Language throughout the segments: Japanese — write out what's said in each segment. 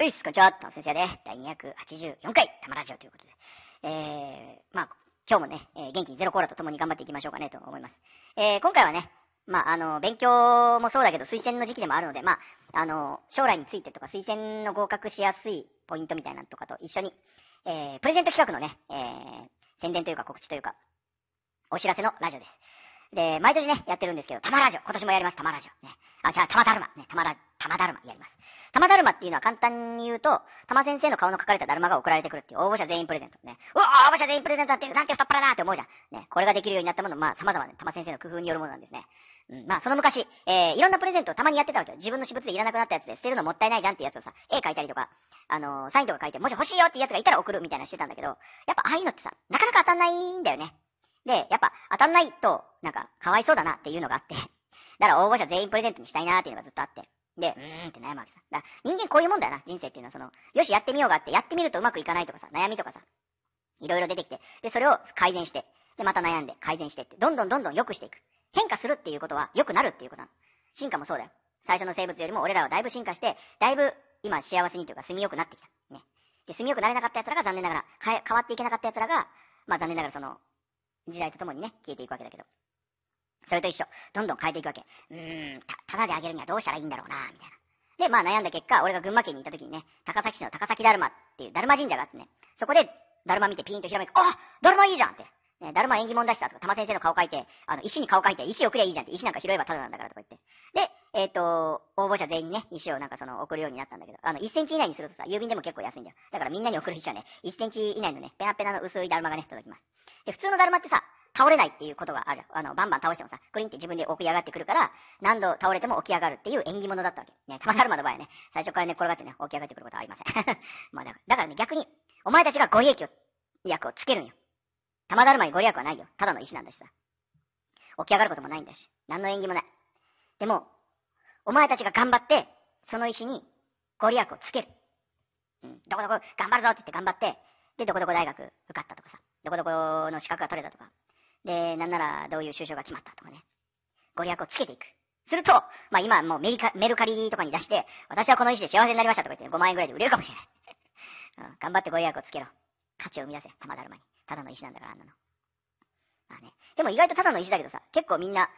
はいすこんちは、と先生で、第284回、たまラジオということで。えー、まあ、今日もね、えー、元気にゼロコーラと共に頑張っていきましょうかねと思います。えー、今回はね、まあ、あの、勉強もそうだけど、推薦の時期でもあるので、まあ、あの、将来についてとか、推薦の合格しやすいポイントみたいなのとかと一緒に、えー、プレゼント企画のね、えー、宣伝というか告知というか、お知らせのラジオです。で、毎年ね、やってるんですけど、玉ラジオ。今年もやります、玉ラジオ。ね。あ、じゃあ、玉だるま。ね、玉ラ、玉だるまやります。玉だるまっていうのは簡単に言うと、玉先生の顔の書かれただるまが送られてくるっていう応募者全員プレゼント。ね。うわ応募者全員プレゼントなんて、なんて太っ腹だって思うじゃん。ね。これができるようになったもの、まあ、様々な玉先生の工夫によるものなんですね。うん、まあ、その昔、えー、いろんなプレゼントをたまにやってたわけよ。自分の私物でいらなくなったやつで捨てるのもったいないじゃんっていうやつをさ、絵描いたりとか、あのー、サインとか書いて、もし欲しいよってやつがいたら送るみたいなしてたんだけど、やっぱああいうのってさ、なかなか当たんないんだよね。で、やっぱ当たんないと、なんか、かわいそうだなっていうのがあって、だから応募者全員プレゼントにしたいなーっていうのがずっとあって。で、うーんって悩むわけさ。だ人間こういうもんだよな、人生っていうのは。その、よし、やってみようがあって、やってみるとうまくいかないとかさ、悩みとかさ、いろいろ出てきて、で、それを改善して、で、また悩んで、改善してって、どんどんどんどん良くしていく。変化するっていうことは、良くなるっていうことなの。進化もそうだよ。最初の生物よりも俺らはだいぶ進化して、だいぶ今幸せにというか住みよくなってきた。ね。で、住みよくなれなかった奴らが残念ながら、変わっていけなかった奴らが、まあ残念ながらその、時代とともにね、消えていくわけだけど。それと一緒。どんどん変えていくわけ。うーん、た、ただであげるにはどうしたらいいんだろうな、みたいな。で、まあ悩んだ結果、俺が群馬県にいた時にね、高崎市の高崎だるまっていうだるま神社があってね、そこでだるま見てピンとひらめく、あだるまいいじゃんって。ね、だるま縁起物出したとか、玉先生の顔描いて、あの、石に顔描いて、石送りゃいいじゃんって、石なんか拾えばただなんだからとか言って。で、えっ、ー、と、応募者全員にね、石をなんかその、送るようになったんだけど、あの、1センチ以内にするとさ、郵便でも結構安いんだよ。だからみんなに送る石はね、1センチ以内のね、ペナペナの薄いだるまがね、届きます。で、普通のだるまってさ、倒れないっていうことがあるあの、バンバン倒してもさ、グリンって自分で起き上がってくるから、何度倒れても起き上がるっていう縁起物だったわけ。ね、玉だるまの場合はね、最初からね、転がってね、起き上がってくることはありません。まあだから、だからね、逆に、お前たちがご利益を、役をつけるんよ。玉だるまにご利益はないよ。ただの石なんだしさ。起き上がることもないんだし、何の縁起もない。でも、お前たちが頑張って、その石にご利益をつける。うん、どこどこ頑張るぞって言って頑張って、で、どこどこ大学受かったと。どこどこの資格が取れたとか、で、なんならどういう就職が決まったとかね、ご利益をつけていく。すると、まあ今もうメリカメルカリとかに出して、私はこの石で幸せになりましたとか言って5万円ぐらいで売れるかもしれない。うん、頑張ってご利益をつけろ。価値を生み出せ、玉だるまに。ただの石なんだから、あんなの。まあね。でも意外とただの石だけどさ、結構みんな、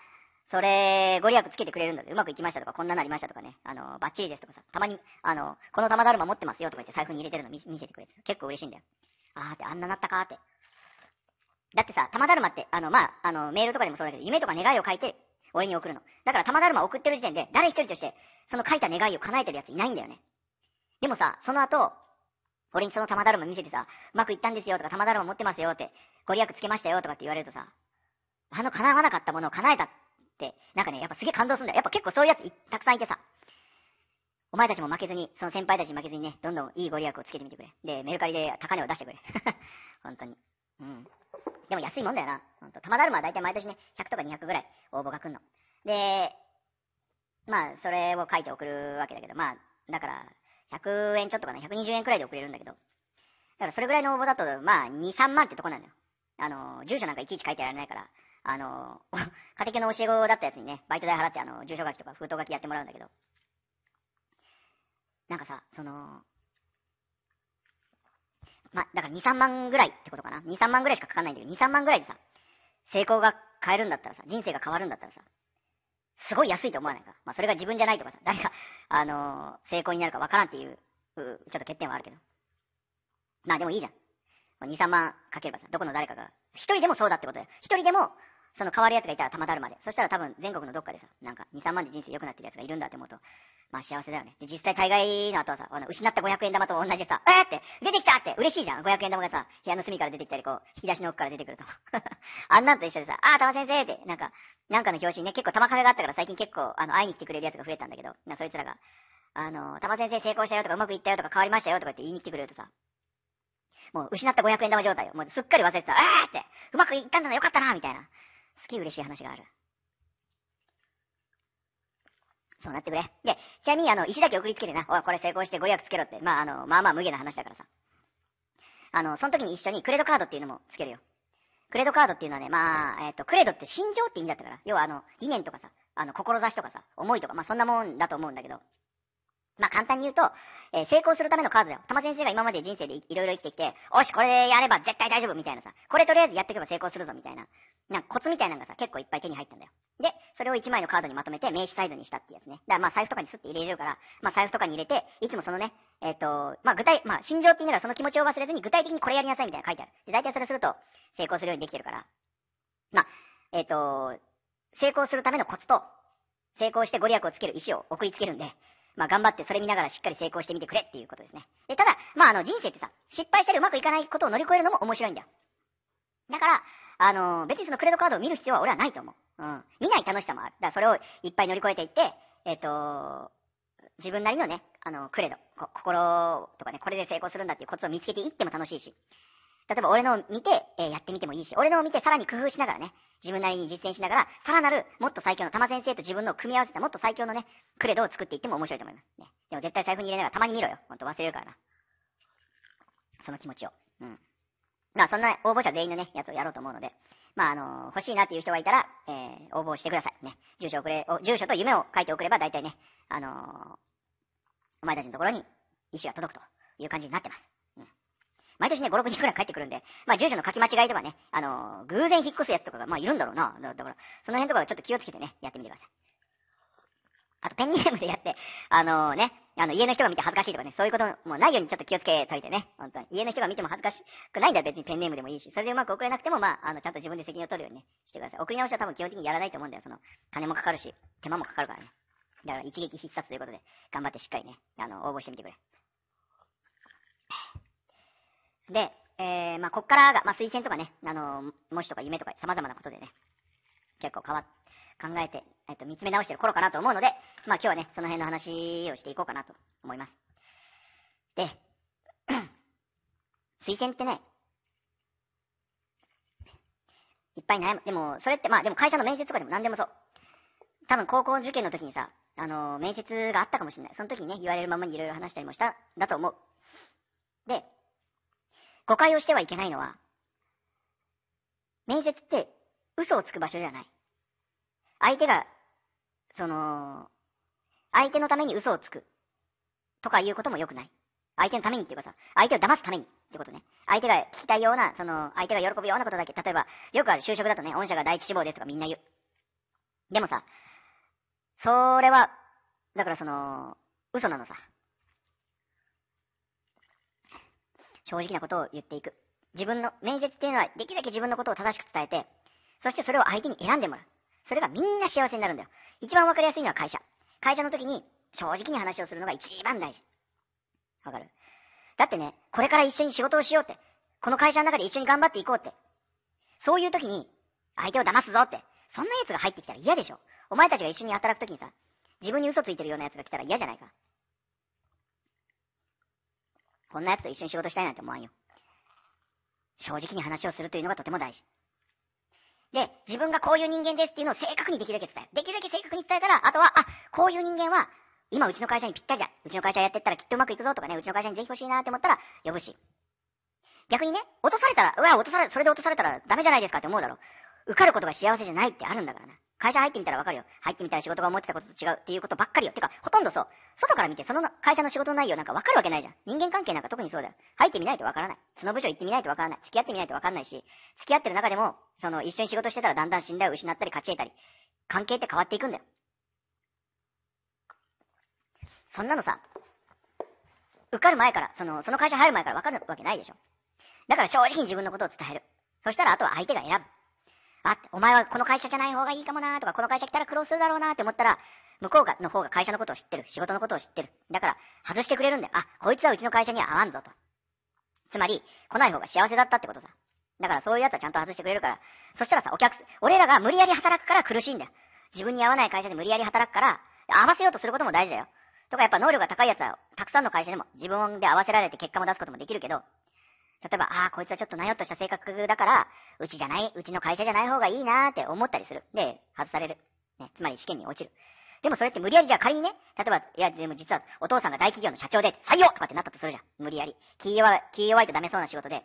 それ、ご利益つけてくれるんだけうまくいきましたとか、こんななりましたとかね、あの、バッチリですとかさ、たまに、あの、この玉だるま持ってますよとか言って財布に入れてるの見せてくれて結構嬉しいんだよ。あーって、あんななったかーって。だってさ、玉だるまって、あの、まあ、あの、メールとかでもそうだけど、夢とか願いを書いて、俺に送るの。だから玉だるま送ってる時点で、誰一人として、その書いた願いを叶えてるやついないんだよね。でもさ、その後、俺にその玉だるま見せてさ、うまくいったんですよとか、玉だるま持ってますよって、ご利益つけましたよとかって言われるとさ、あの叶わなかったものを叶えたって、なんかね、やっぱすげえ感動するんだよ。やっぱ結構そういうやつたくさんいてさ、お前たちも負けずに、その先輩たちに負けずにね、どんどんいいご利益をつけてみてくれ。で、メルカリで高値を出してくれ。本当に。うん。でも安いもんだよな。ほんと。玉だるまは大体毎年ね、100とか200ぐらい応募が来んの。で、まあ、それを書いて送るわけだけど、まあ、だから、100円ちょっとかな、120円くらいで送れるんだけど、だからそれぐらいの応募だと、まあ、2、3万ってとこなんだよ。あの、住所なんかいちいち書いてられないから、あの、家庭教の教え子だったやつにね、バイト代払って、あの、住所書きとか封筒書きやってもらうんだけど、なんかさ、その、まだから2、3万ぐらいってことかな。2、3万ぐらいしかかかんないんだけど、2、3万ぐらいでさ、成功が変えるんだったらさ、人生が変わるんだったらさ、すごい安いと思わないか。まあ、それが自分じゃないとかさ、誰が、あのー、成功になるかわからんっていう、ちょっと欠点はあるけど。まあでもいいじゃん。2、3万かければさ、どこの誰かが、一人でもそうだってことだよ。一人でもその変わる奴がいたら玉だるまで。そしたら多分全国のどっかでさ、なんか2、3万で人生良くなってる奴がいるんだって思うと、まあ幸せだよね。で、実際大概の後はさ、あの、失った500円玉と同じでさ、えーって、出てきたって嬉しいじゃん。500円玉がさ、部屋の隅から出てきたり、こう、引き出しの奥から出てくると。あんなんと一緒でさ、あー、玉先生って、なんか、なんかの表紙にね、結構玉壁があったから最近結構、あの、会いに来てくれる奴が増えたんだけど、な、そいつらが、あの、玉先生成功したよとか、うまくいったよとか、変わりましたよとかって言いに来てくれるとさ、もう失った500円玉状態よ。もうすっかり忘れてた。えーって、うまくいったんだな、よかったな、みたいな。き嬉しい話がある。そうなってくれ。で、ちなみにあの、石だけ送りつけてな。おい、これ成功してご0 0つけろって。まあ、あの、まあまあ無限な話だからさ。あの、その時に一緒にクレドカードっていうのもつけるよ。クレドカードっていうのはね、まあ、えっ、ー、と、クレドって心情って意味だったから。要はあの、理念とかさ、あの、志とかさ、思いとか、まあそんなもんだと思うんだけど。まあ簡単に言うと、えー、成功するためのカードだよ。玉先生が今まで人生でいろいろ生きてきて、おし、これやれば絶対大丈夫みたいなさ、これとりあえずやっていけば成功するぞみたいな、なんかコツみたいなのがさ、結構いっぱい手に入ったんだよ。で、それを1枚のカードにまとめて名刺サイズにしたってやつね。だからまあ財布とかにすって入れれるから、まあ財布とかに入れて、いつもそのね、えっ、ー、と、まあ具体、まあ心情って言いながらその気持ちを忘れずに具体的にこれやりなさいみたいな書いてある。で、大体それすると成功するようにできてるから。まあ、えっ、ー、と、成功するためのコツと、成功してご利益をつける意思を送りつけるんで、まあ、頑張ってそれ見ながらしっかり成功してみてくれっていうことですね。で、ただ、まあ、あの、人生ってさ、失敗したりうまくいかないことを乗り越えるのも面白いんだよ。だから、あの別にそのクレドカードを見る必要は俺はないと思う。うん。見ない楽しさもある。だからそれをいっぱい乗り越えていって、えっ、ー、と自分なりのね、あの、クレド、心とかね、これで成功するんだっていうコツを見つけていっても楽しいし、例えば俺のを見て、えー、やってみてもいいし、俺のを見てさらに工夫しながらね、自分なりに実践しながら、さらなる、もっと最強の玉先生と自分のを組み合わせたもっと最強のね、クレドを作っていっても面白いと思います。ね。でも絶対財布に入れながらたまに見ろよ。ほんと忘れるからな。その気持ちを。うん。まあそんな応募者全員のね、やつをやろうと思うので、まああの欲しいなっていう人がいたら、えー、応募してください。ね。住所送れ、住所と夢を書いて送れば大体ね、あのー、お前たちのところに意思が届くという感じになってます。毎年ね、5、6人くらい帰ってくるんで、まあ、住所の書き間違いとかね、あのー、偶然引っ越すやつとかが、まあ、いるんだろうな。だから、その辺とかちょっと気をつけてね、やってみてください。あと、ペンネームでやって、あのー、ね、あの、家の人が見て恥ずかしいとかね、そういうこともないようにちょっと気をつけといてね、本当に。家の人が見ても恥ずかしくないんだよ、別にペンネームでもいいし。それでうまく送れなくても、まあ、あの、ちゃんと自分で責任を取るようにね、してください。送り直しは多分基本的にやらないと思うんだよ、その、金もかかるし、手間もかかるからね。だから一撃必殺ということで、頑張ってしっかりね、あの、応募してみてくれ。で、えー、まあ、こっからが、まあ、推薦とかね、あの、模試とか夢とか様々なことでね、結構変わ、考えて、えっと、見つめ直してる頃かなと思うので、まあ、今日はね、その辺の話をしていこうかなと思います。で、推薦ってね、いっぱい悩む。でも、それって、まあ、でも会社の面接とかでも何でもそう。多分、高校受験の時にさ、あの、面接があったかもしれない。その時にね、言われるままにいろいろ話したりもした、だと思う。で、誤解をしてはいけないのは、面接って嘘をつく場所じゃない。相手が、その、相手のために嘘をつくとかいうことも良くない。相手のためにっていうかさ、相手を騙すためにってことね。相手が聞きたいような、その、相手が喜ぶようなことだけ、例えば、よくある就職だとね、御社が第一志望ですとかみんな言う。でもさ、それは、だからその、嘘なのさ。正直なことを言っていく。自分の、面接っていうのはできるだけ自分のことを正しく伝えて、そしてそれを相手に選んでもらう。それがみんな幸せになるんだよ。一番わかりやすいのは会社。会社の時に正直に話をするのが一番大事。わかるだってね、これから一緒に仕事をしようって、この会社の中で一緒に頑張っていこうって、そういう時に相手を騙すぞって、そんな奴が入ってきたら嫌でしょ。お前たちが一緒に働く時にさ、自分に嘘ついてるような奴が来たら嫌じゃないか。こんなやつと一緒に仕事したいなんて思わんよ。正直に話をするというのがとても大事。で、自分がこういう人間ですっていうのを正確にできるだけ伝える。できるだけ正確に伝えたら、あとは、あ、こういう人間は、今うちの会社にぴったりだ。うちの会社やってったらきっとうまくいくぞとかね、うちの会社にぜひ欲しいなって思ったら呼ぶし。逆にね、落とされたら、うわ、落とされ、それで落とされたらダメじゃないですかって思うだろう。受かることが幸せじゃないってあるんだからな。会社入ってみたらわかるよ。入ってみたら仕事が思ってたことと違うっていうことばっかりよ。てか、ほとんどそう。外から見て、その会社の仕事内容なんかわかるわけないじゃん。人間関係なんか特にそうだよ。入ってみないとわからない。その部署行ってみないとわからない。付き合ってみないとわかんないし、付き合ってる中でも、その、一緒に仕事してたらだんだん信頼を失ったり、勝ち得たり、関係って変わっていくんだよ。そんなのさ、受かる前から、その、その会社入る前からわかるわけないでしょ。だから正直に自分のことを伝える。そしたら、あとは相手が選ぶ。あ、お前はこの会社じゃない方がいいかもなとか、この会社来たら苦労するだろうなって思ったら、向こうの方が会社のことを知ってる。仕事のことを知ってる。だから、外してくれるんだよ。あ、こいつはうちの会社には合わんぞと。つまり、来ない方が幸せだったってことさ。だからそういうやつはちゃんと外してくれるから、そしたらさ、お客、俺らが無理やり働くから苦しいんだよ。自分に合わない会社で無理やり働くから、合わせようとすることも大事だよ。とかやっぱ能力が高いやつは、たくさんの会社でも自分で合わせられて結果も出すこともできるけど、例えば、ああ、こいつはちょっとなよっとした性格だから、うちじゃない、うちの会社じゃない方がいいなーって思ったりする。で、外される。ね、つまり試験に落ちる。でもそれって無理やりじゃあ仮にね、例えば、いや、でも実はお父さんが大企業の社長で、採用とかってなったとするじゃん。無理やり。気弱気弱いとダメそうな仕事で、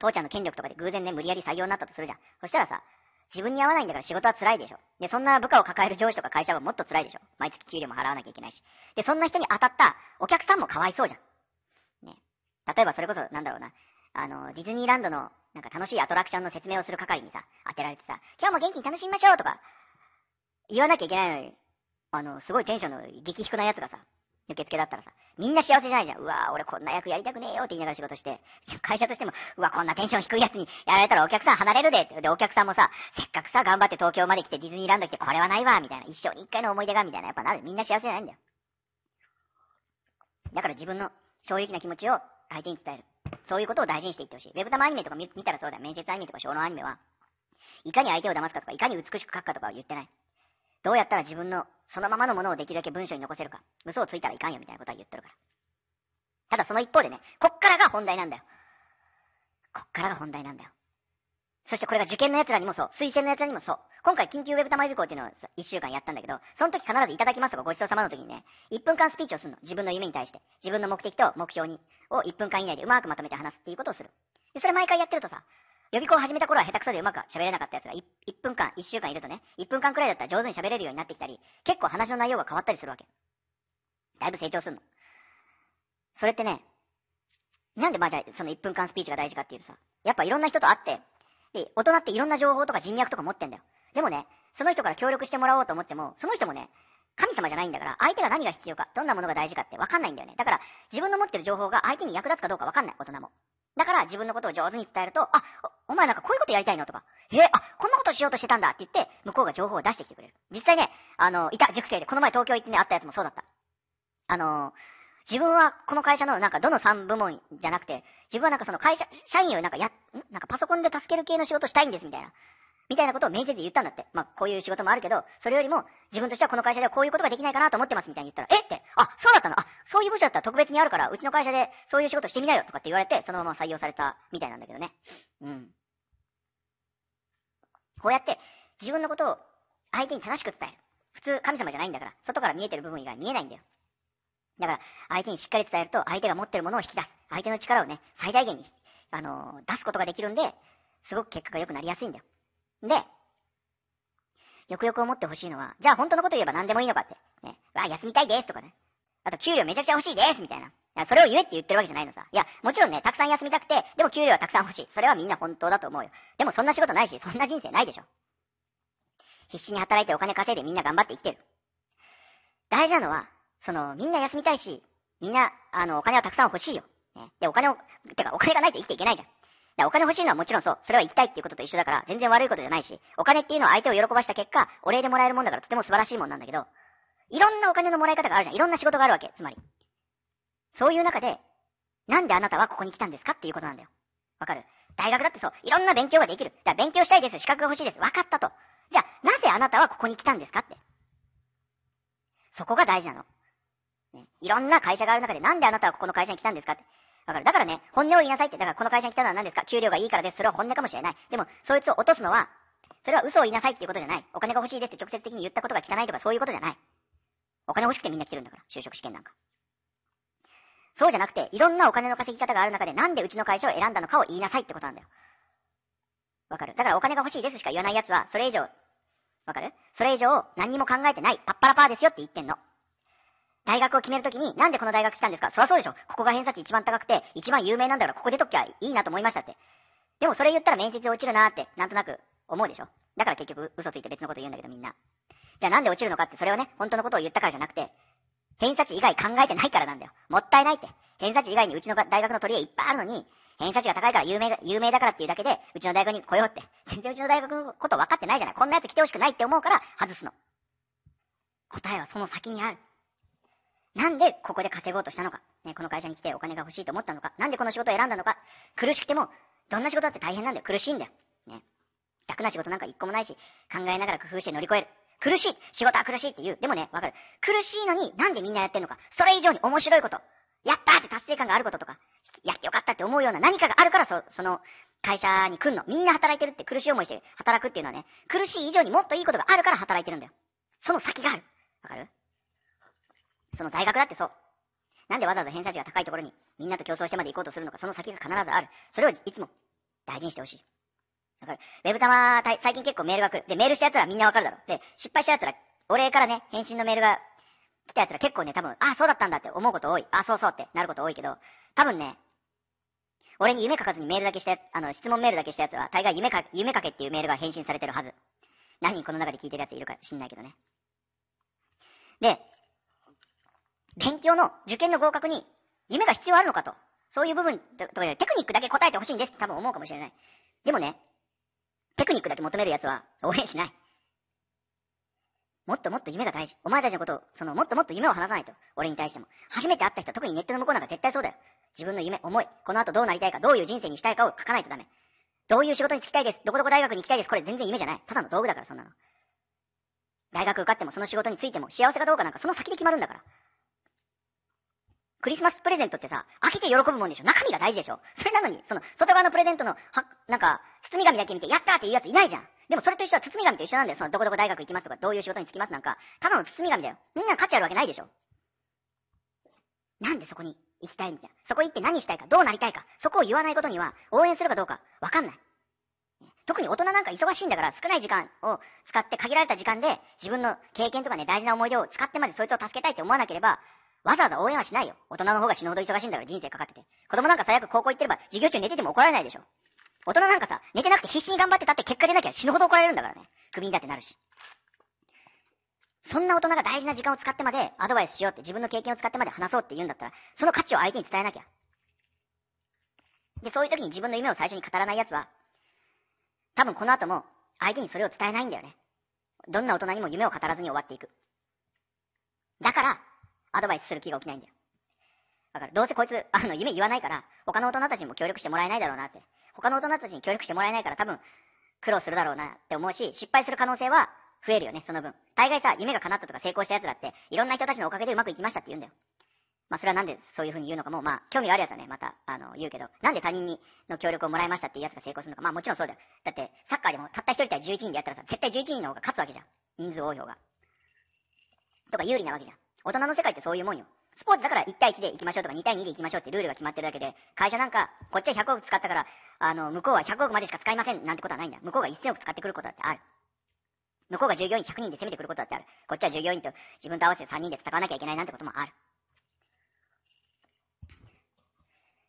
父ちゃんの権力とかで偶然ね、無理やり採用になったとするじゃん。そしたらさ、自分に合わないんだから仕事は辛いでしょ。で、そんな部下を抱える上司とか会社はもっと辛いでしょ。毎月給料も払わなきゃいけないし。で、そんな人に当たったお客さんもかわいそうじゃん。例えばそれこそ、なんだろうな、あの、ディズニーランドの、なんか楽しいアトラクションの説明をする係にさ、当てられてさ、今日も元気に楽しみましょうとか、言わなきゃいけないのに、あの、すごいテンションの激低なやつがさ、受付だったらさ、みんな幸せじゃないじゃん。うわ俺こんな役やりたくねえよって言いながら仕事して、会社としても、うわこんなテンション低いやつにやられたらお客さん離れるでって。で、お客さんもさ、せっかくさ、頑張って東京まで来てディズニーランド来て、これはないわ、みたいな。一生に一回の思い出が、みたいな。やっぱなる。みんな幸せじゃないんだよ。だから自分の正直な気持ちを相手に伝える。そういうことを大事にしていってほしい。ウェブ玉アニメとか見たらそうだ。面接アニメとか小論アニメは、いかに相手を騙すかとか、いかに美しく書くかとかは言ってない。どうやったら自分のそのままのものをできるだけ文章に残せるか。嘘をついたらいかんよみたいなことは言ってるから。ただその一方でね、こっからが本題なんだよ。こっからが本題なんだよ。そしてこれが受験のやつらにもそう、推薦のやつらにもそう。今回緊急ウェブ玉予備校っていうのを1週間やったんだけど、その時必ずいただきますとかごちそうさまの時にね、1分間スピーチをするの。自分の夢に対して。自分の目的と目標に、を1分間以内でうまくまとめて話すっていうことをする。で、それ毎回やってるとさ、予備校を始めた頃は下手くそでうまく喋れなかったやつが 1, 1分間、1週間いるとね、1分間くらいだったら上手に喋れるようになってきたり、結構話の内容が変わったりするわけ。だいぶ成長するの。それってね、なんでまあじゃあその1分間スピーチが大事かっていうとさ、やっぱいろんな人と会って、って大人っていろんな情報とか人脈とか持ってんだよでもねその人から協力してもらおうと思ってもその人もね神様じゃないんだから相手が何が必要かどんなものが大事かって分かんないんだよねだから自分の持ってる情報が相手に役立つかどうか分かんない大人もだから自分のことを上手に伝えると、あ、お前なんかこういうことやりたいのとか、えー、あ、こんなことしようとしてたんだって言って、向こうが情報を出してきてくれる。実際ね、あの、いた、塾生で、この前東京行ってね、会ったやつもそうだった。あのー、自分はこの会社のなんかどの3部門じゃなくて、自分はなんかその会社、社員をなんかや、んなんかパソコンで助ける系の仕事したいんですみたいな。みたいなことを面接で言ったんだって。まあ、こういう仕事もあるけど、それよりも、自分としてはこの会社ではこういうことができないかなと思ってますみたいに言ったら、えって、あ、そうだったのあ、そういう部署だったら特別にあるから、うちの会社でそういう仕事してみなよとかって言われて、そのまま採用されたみたいなんだけどね。うん。こうやって、自分のことを相手に正しく伝える。普通、神様じゃないんだから、外から見えてる部分以外見えないんだよ。だから、相手にしっかり伝えると、相手が持ってるものを引き出す。相手の力をね、最大限に、あのー、出すことができるんで、すごく結果が良くなりやすいんだよ。で、よくよく思ってほしいのは、じゃあ本当のこと言えば何でもいいのかって。ね、わ、休みたいですとかね。あと、給料めちゃくちゃ欲しいですみたいな。それを言えって言ってるわけじゃないのさ。いや、もちろんね、たくさん休みたくて、でも給料はたくさん欲しい。それはみんな本当だと思うよ。でもそんな仕事ないし、そんな人生ないでしょ。必死に働いてお金稼いでみんな頑張って生きてる。大事なのは、その、みんな休みたいし、みんな、あの、お金はたくさん欲しいよ。ね。で、お金を、てか、お金がないと生きていけないじゃん。お金欲しいのはもちろんそう。それは行きたいっていうことと一緒だから、全然悪いことじゃないし、お金っていうのは相手を喜ばした結果、お礼でもらえるもんだからとても素晴らしいもんなんだけど、いろんなお金のもらい方があるじゃん。いろんな仕事があるわけ。つまり。そういう中で、なんであなたはここに来たんですかっていうことなんだよ。わかる大学だってそう。いろんな勉強ができる。じゃあ勉強したいです。資格が欲しいです。わかったと。じゃあ、なぜあなたはここに来たんですかって。そこが大事なの。いろんな会社がある中で、なんであなたはここの会社に来たんですかって。わかる。だからね、本音を言いなさいって。だからこの会社に来たのは何ですか給料がいいからです。それは本音かもしれない。でも、そいつを落とすのは、それは嘘を言いなさいっていうことじゃない。お金が欲しいですって直接的に言ったことが汚いとかそういうことじゃない。お金欲しくてみんな来てるんだから、就職試験なんか。そうじゃなくて、いろんなお金の稼ぎ方がある中で、なんでうちの会社を選んだのかを言いなさいってことなんだよ。わかるだからお金が欲しいですしか言わない奴は、それ以上、わかるそれ以上、何にも考えてない、パッパラパーですよって言ってんの。大学を決めるときに、なんでこの大学来たんですかそりゃそうでしょ。ここが偏差値一番高くて、一番有名なんだから、ここでときゃいいなと思いましたって。でもそれ言ったら面接落ちるなって、なんとなく思うでしょ。だから結局、嘘ついて別のこと言うんだけどみんな。じゃあなんで落ちるのかって、それはね、本当のことを言ったからじゃなくて、偏差値以外考えてないからなんだよ。もったいないって。偏差値以外にうちの大学の取り柄いっぱいあるのに、偏差値が高いから有名有名だからっていうだけで、うちの大学に来ようって。全然うちの大学のこと分かってないじゃない。こんなやつ来てほしくないって思うから、外すの。答えはその先にある。なんでここで稼ごうとしたのか、ね、この会社に来てお金が欲しいと思ったのか、なんでこの仕事を選んだのか、苦しくても、どんな仕事だって大変なんだよ。苦しいんだよ。ね。楽な仕事なんか一個もないし、考えながら工夫して乗り越える。苦しい仕事は苦しいって言う。でもね、わかる。苦しいのになんでみんなやってんのか。それ以上に面白いこと。やったーって達成感があることとか、やってよかったって思うような何かがあるからそ、その会社に来んの。みんな働いてるって苦しい思いして働くっていうのはね、苦しい以上にもっといいことがあるから働いてるんだよ。その先がある。わかるその大学だってそう。なんでわざわざ偏差値が高いところにみんなと競争してまで行こうとするのか、その先が必ずある。それをいつも大事にしてほしい。だから、ウェブ玉、最近結構メールが来る。で、メールした奴らみんなわかるだろ。で、失敗した奴ら、お礼からね、返信のメールが来た奴ら結構ね、多分、あ、そうだったんだって思うこと多い。あ、そうそうってなること多いけど、多分ね、俺に夢書かずにメールだけした、あの、質問メールだけした奴は、大概夢か、夢かけっていうメールが返信されてるはず。何人この中で聞いてる奴いるか知んないけどね。で、勉強の受験の合格に夢が必要あるのかと。そういう部分とかでテクニックだけ答えてほしいんですって多分思うかもしれない。でもね、テクニックだけ求める奴は応援しない。もっともっと夢が大事。お前たちのことを、その、もっともっと夢を話さないと。俺に対しても。初めて会った人、特にネットの向こうなんか絶対そうだよ。自分の夢、思い、この後どうなりたいか、どういう人生にしたいかを書かないとダメ。どういう仕事に就きたいです。どこどこ大学に行きたいです。これ全然夢じゃない。ただの道具だから、そんなの。大学受かっても、その仕事についても、幸せかどうかなんかその先で決まるんだから。クリスマスプレゼントってさ、開けて喜ぶもんでしょ中身が大事でしょそれなのに、その、外側のプレゼントの、は、なんか、包み紙だけ見て、やったーって言うやついないじゃん。でもそれと一緒は包み紙と一緒なんだよ。その、どこどこ大学行きますとか、どういう仕事に就きますなんか、ただの包み紙だよ。みんな価値あるわけないでしょなんでそこに行きたいんだそこ行って何したいか、どうなりたいか、そこを言わないことには、応援するかどうか、わかんない。特に大人なんか忙しいんだから少ない時間を使って限られた時間で自分の経験とかね大事な思い出を使ってまでそいつを助けたいって思わなければわざわざ応援はしないよ。大人の方が死ぬほど忙しいんだから人生かかってて。子供なんか最悪高校行ってれば授業中寝てても怒られないでしょ。大人なんかさ、寝てなくて必死に頑張ってたって結果出なきゃ死ぬほど怒られるんだからね。クビにだってなるし。そんな大人が大事な時間を使ってまでアドバイスしようって自分の経験を使ってまで話そうって言うんだったら、その価値を相手に伝えなきゃ。で、そういう時に自分の夢を最初に語らない奴は、多分この後も相手にそれを伝えないんだよね。どんな大人にも夢を語らずに終わっていく。だから、アドバイスする気が起きないんだよ。だから、どうせこいつ、あの、夢言わないから、他の大人たちにも協力してもらえないだろうなって。他の大人たちに協力してもらえないから多分、苦労するだろうなって思うし、失敗する可能性は増えるよね、その分。大概さ、夢が叶ったとか成功した奴だって、いろんな人たちのおかげでうまくいきましたって言うんだよ。まあ、それはなんでそういう風に言うのかも、まあ、興味があるやつはね、また、あの、言うけど、なんで他人にの協力をもらいましたっていうやつが成功するのか、まあ、もちろんそうだよ。だって、サッカーでもたった一人対11人でやったらさ、絶対11人の方が勝つわけじゃん。人数応用が。とか有利なわけじゃん。大人の世界ってそういうもんよ。スポーツだから1対1で行きましょうとか2対2で行きましょうってルールが決まってるだけで、会社なんか、こっちは100億使ったから、あの、向こうは100億までしか使いませんなんてことはないんだ。向こうが1000億使ってくることだってある。向こうが従業員100人で攻めてくることだってある。こっちは従業員と自分と合わせて3人で戦わなきゃいけないなんてこともある。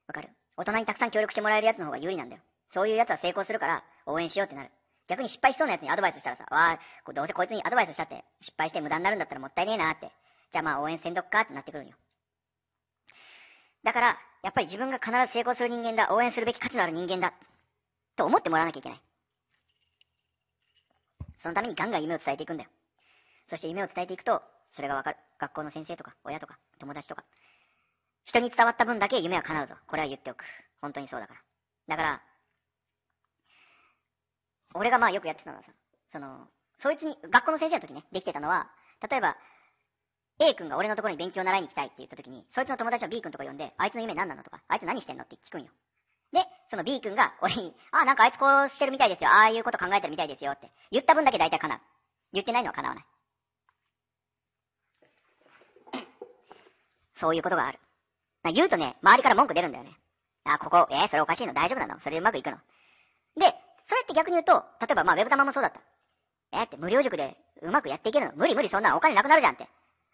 わかる大人にたくさん協力してもらえるやつの方が有利なんだよ。そういうやつは成功するから、応援しようってなる。逆に失敗しそうなやつにアドバイスしたらさ、わあ、どうせこいつにアドバイスしたって、失敗して無駄になるんだったらもったいねえなってじゃあまあ応援せんどっかってなってくるんよ。だから、やっぱり自分が必ず成功する人間だ、応援するべき価値のある人間だ、と思ってもらわなきゃいけない。そのためにガンガン夢を伝えていくんだよ。そして夢を伝えていくと、それがわかる。学校の先生とか、親とか、友達とか。人に伝わった分だけ夢は叶うぞ。これは言っておく。本当にそうだから。だから、俺がまあよくやってたのはさ、その、そいつに、学校の先生の時ね、できてたのは、例えば、A 君が俺のところに勉強習いに行きたいって言った時に、そいつの友達を B 君とか呼んで、あいつの夢何なのとか、あいつ何してんのって聞くんよ。で、その B 君が俺に、あ、なんかあいつこうしてるみたいですよ。ああいうこと考えてるみたいですよって。言った分だけ大体叶う。言ってないのは叶わない。そういうことがある。言うとね、周りから文句出るんだよね。あ、ここ、えー、それおかしいの大丈夫なのそれでうまくいくので、それって逆に言うと、例えばまあ、ウェブ玉もそうだった。えー、って無料塾でうまくやっていけるの無理無理そんなお金なくなるじゃんって。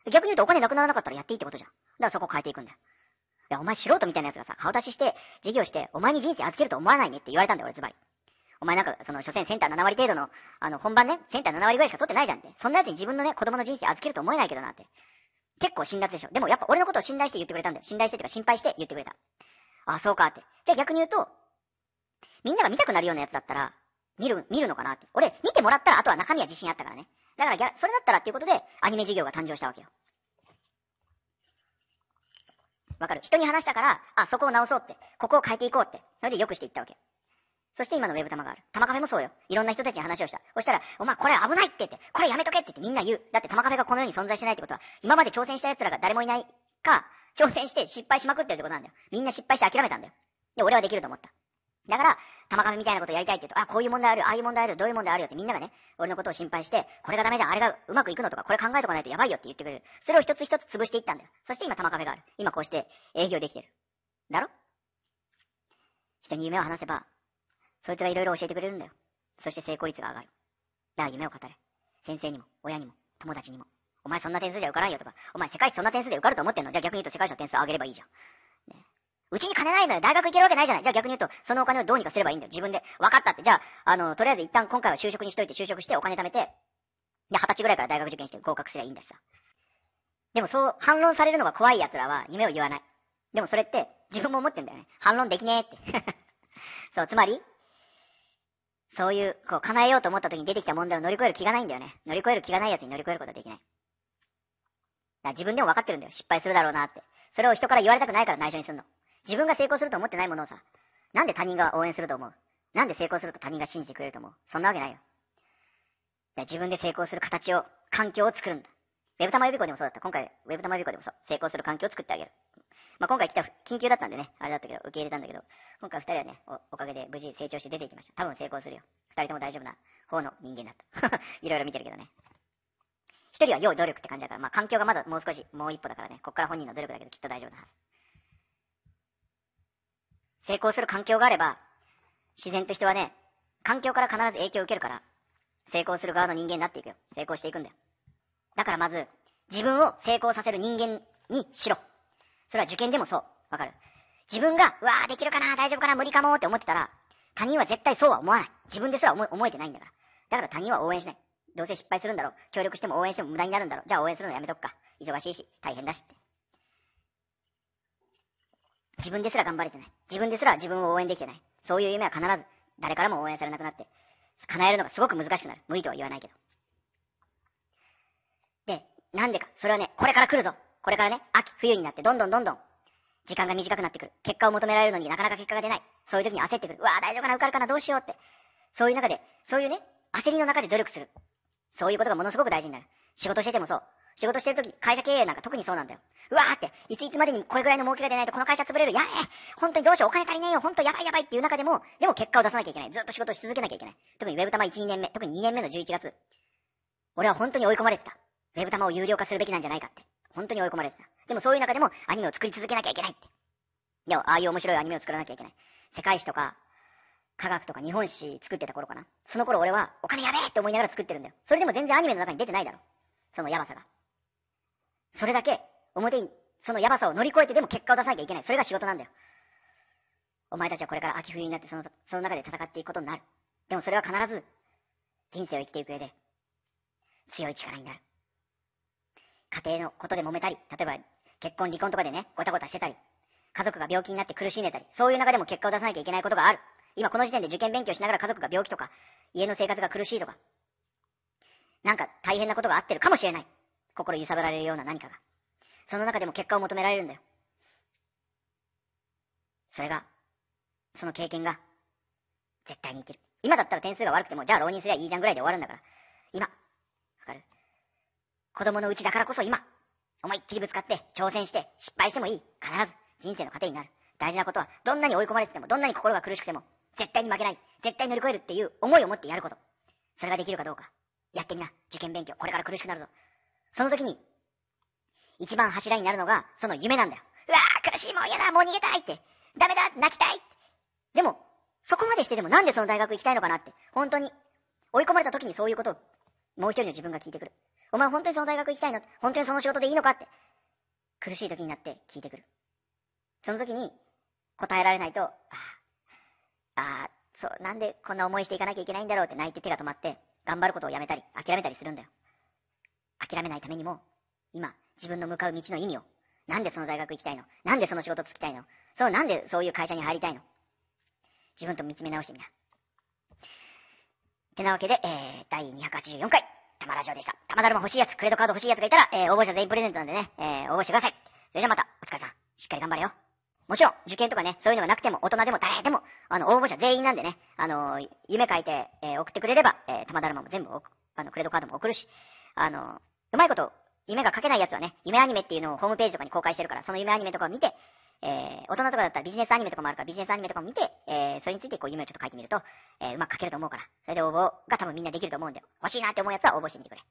逆に言うとお金なくならなかったらやっていいってことじゃん。だからそこ変えていくんだよ。いや、お前素人みたいなやつがさ、顔出しして、授業して、お前に人生預けると思わないねって言われたんだよ、俺ズバリ。お前なんか、その、所詮センター7割程度の、あの、本番ね、センター7割ぐらいしか取ってないじゃんって。そんなやつに自分のね、子供の人生預けると思えないけどなって。結構辛辣でしょ。でもやっぱ俺のことを信頼して言ってくれたんだよ。信頼してうか心配して言ってくれた。ああ、そうかって。じゃあ逆に言うと、みんなが見たくなるようなやつだったら、見る、見るのかなって。俺、見てもらったら、あとは中身は自信あったからね。だから、それだったらっていうことで、アニメ事業が誕生したわけよ。わかる人に話したから、あ、そこを直そうって、ここを変えていこうって、それで良くしていったわけ。そして今のウェブ玉がある。玉カフェもそうよ。いろんな人たちに話をした。そしたら、お前これ危ないって言って、これやめとけって言ってみんな言う。だって玉カフェがこの世に存在してないってことは、今まで挑戦した奴らが誰もいないか、挑戦して失敗しまくってるってことなんだよ。みんな失敗して諦めたんだよ。で、俺はできると思った。だから、玉亀みたいなことやりたいって言うと、あ、こういう問題あるよ、ああいう問題あるよ、どういう問題あるよってみんながね、俺のことを心配して、これがダメじゃん、あれがうまくいくのとか、これ考えとかないとやばいよって言ってくれる。それを一つ一つ潰していったんだよ。そして今玉亀がある。今こうして営業できてる。だろ人に夢を話せば、そいつがいろいろ教えてくれるんだよ。そして成功率が上がる。だから夢を語れ。先生にも、親にも、友達にも。お前そんな点数じゃ受からんよとか、お前世界史そんな点数で受かると思ってんのじゃあ逆に言うと世界史の点数上げればいいじゃん。ねうちに金ないのよ。大学行けるわけないじゃない。じゃあ逆に言うと、そのお金をどうにかすればいいんだよ。自分で。分かったって。じゃあ、あの、とりあえず一旦今回は就職にしといて、就職してお金貯めて、で、二十歳ぐらいから大学受験して合格すりゃいいんだしさ。でもそう、反論されるのが怖い奴らは夢を言わない。でもそれって、自分も思ってんだよね。反論できねえって。そう、つまり、そういう、こう、叶えようと思った時に出てきた問題を乗り越える気がないんだよね。乗り越える気がない奴に乗り越えることはできない。だから自分でも分かってるんだよ。失敗するだろうなって。それを人から言われたくないから内緒にすんの。自分が成功すると思ってないものをさ、なんで他人が応援すると思うなんで成功すると他人が信じてくれると思うそんなわけないよ。自分で成功する形を、環境を作るんだ。ウェブ玉予備校でもそうだった。今回、ウェブ玉予備校でもそう。成功する環境を作ってあげる。まあ、今回来た、緊急だったんでね、あれだったけど、受け入れたんだけど、今回二人はねお、おかげで無事成長して出ていきました。多分成功するよ。二人とも大丈夫な方の人間だった。いろいろ見てるけどね。一人は要努力って感じだから、まあ、環境がまだもう少し、もう一歩だからね、こっから本人の努力だけどきっと大丈夫なはず。成功する環境があれば、自然と人はね、環境から必ず影響を受けるから、成功する側の人間になっていくよ。成功していくんだよ。だからまず、自分を成功させる人間にしろ。それは受験でもそう。わかる自分が、うわー、できるかな大丈夫かな無理かもって思ってたら、他人は絶対そうは思わない。自分ですら思えてないんだから。だから他人は応援しない。どうせ失敗するんだろう。協力しても応援しても無駄になるんだろう。じゃあ応援するのやめとくか。忙しいし、大変だしって。自分ですら頑張れてない。自分ですら自分を応援できてない。そういう夢は必ず誰からも応援されなくなって、叶えるのがすごく難しくなる。無理とは言わないけど。で、なんでか。それはね、これから来るぞ。これからね、秋、冬になってどんどんどんどん時間が短くなってくる。結果を求められるのになかなか結果が出ない。そういう時に焦ってくる。うわぁ、大丈夫かな、受かるかな、どうしようって。そういう中で、そういうね、焦りの中で努力する。そういうことがものすごく大事になる。仕事しててもそう。仕事してる時、会社経営なんか特にそうなんだよ。うわーって、いついつまでにこれぐらいの儲けが出ないとこの会社潰れる。やべえ本当にどうしようお金足りねえよ本当やばいやばいっていう中でも、でも結果を出さなきゃいけない。ずっと仕事し続けなきゃいけない。特に Web 玉1、2年目、特に2年目の11月。俺は本当に追い込まれてた。Web 玉を有料化するべきなんじゃないかって。本当に追い込まれてた。でもそういう中でもアニメを作り続けなきゃいけないって。でも、ああいう面白いアニメを作らなきゃいけない。世界史とか、科学とか日本史作ってた頃かな。その頃俺はお金やべえって思いながら作ってるんだよ。それでも全然アニメの中に出てないだろ。そのヤバさが。それだけ表にそのやばさを乗り越えてでも結果を出さなきゃいけない。それが仕事なんだよ。お前たちはこれから秋冬になってそのその中で戦っていくことになる。でもそれは必ず人生を生きていく上で強い力になる。家庭のことで揉めたり、例えば結婚離婚とかでね、ごたごたしてたり、家族が病気になって苦しんでたり、そういう中でも結果を出さなきゃいけないことがある。今この時点で受験勉強しながら家族が病気とか、家の生活が苦しいとか、なんか大変なことがあってるかもしれない。心揺さぶられるような何かが。その中でも結果を求められるんだよ。それが、その経験が、絶対に生きる。今だったら点数が悪くても、じゃあ浪人すりゃいいじゃんぐらいで終わるんだから。今。わかる子供のうちだからこそ今。思いっきりぶつかって、挑戦して、失敗してもいい。必ず、人生の糧になる。大事なことは、どんなに追い込まれてても、どんなに心が苦しくても、絶対に負けない。絶対乗り越えるっていう思いを持ってやること。それができるかどうか。やってみな。受験勉強、これから苦しくなるぞ。その時に、一番柱になるのが、その夢なんだよ。うわー、苦しい、もう嫌だ、もう逃げたいって。ダメだ、泣きたい。でも、そこまでしてでもなんでその大学行きたいのかなって。本当に。追い込まれた時にそういうことを、もう一人の自分が聞いてくる。お前本当にその大学行きたいの本当にその仕事でいいのかって。苦しい時になって聞いてくる。その時に、答えられないと、ああ、そう、なんでこんな思いしていかなきゃいけないんだろうって泣いて手が止まって、頑張ることをやめたり、諦めたりするんだよ。諦めないためにも、今、自分の向かう道の意味を、なんでその大学行きたいのなんでその仕事つきたいのそう、なんでそういう会社に入りたいの自分と見つめ直してみな。てなわけで、えー、第284回、玉ラジオでした。玉だるま欲しいやつ、クレドカード欲しいやつがいたら、えー、応募者全員プレゼントなんでね、えー、応募してください。それじゃまた、お疲れさん。しっかり頑張れよ。もちろん、受験とかね、そういうのがなくても、大人でも誰でも、あの、応募者全員なんでね、あのー、夢書いて、えー、送ってくれれば、えー、玉だるまも全部、あの、クレドカードも送るし、あのうまいこと、夢が書けないやつはね、夢アニメっていうのをホームページとかに公開してるから、その夢アニメとかを見て、えー、大人とかだったらビジネスアニメとかもあるから、ビジネスアニメとかも見て、えー、それについてこう夢をちょっと書いてみると、えー、うまく書けると思うから、それで応募が多分みんなできると思うんで、欲しいなって思うやつは応募してみてくれ。